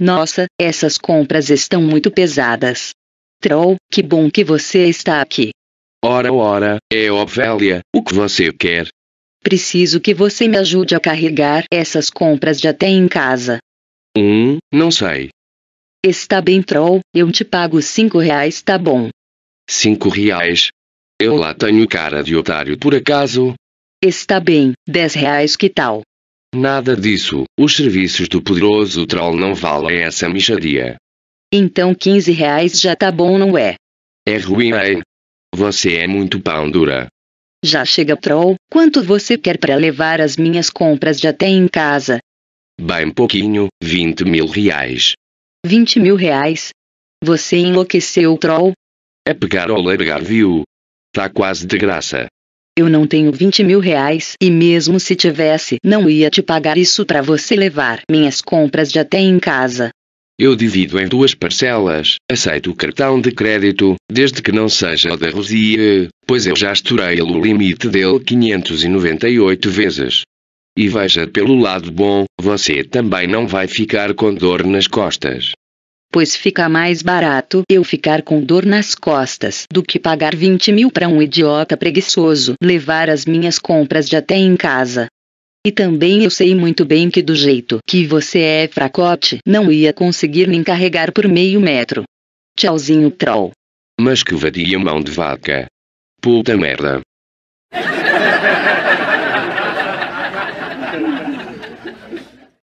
Nossa, essas compras estão muito pesadas. Troll, que bom que você está aqui. Ora, ora, é Ovelha, o que você quer? Preciso que você me ajude a carregar essas compras de até em casa. Hum, não sei. Está bem, Troll, eu te pago cinco reais, tá bom? Cinco reais? Eu lá tenho cara de otário por acaso? Está bem, dez reais que tal? Nada disso, os serviços do poderoso troll não valem essa micharia. Então 15 reais já tá bom não é? É ruim hein? Você é muito pão dura. Já chega troll, quanto você quer para levar as minhas compras de até em casa? Bem pouquinho, 20 mil reais. 20 mil reais? Você enlouqueceu troll? É pegar ou largar viu? Tá quase de graça. Eu não tenho 20 mil reais e mesmo se tivesse, não ia te pagar isso para você levar minhas compras de até em casa. Eu divido em duas parcelas, aceito o cartão de crédito, desde que não seja o da Rosie, pois eu já estourei o limite dele 598 vezes. E veja pelo lado bom, você também não vai ficar com dor nas costas pois fica mais barato eu ficar com dor nas costas do que pagar 20 mil para um idiota preguiçoso levar as minhas compras de até em casa. E também eu sei muito bem que do jeito que você é fracote, não ia conseguir me encarregar por meio metro. Tchauzinho troll. Mas que vadia mão de vaca. Puta merda.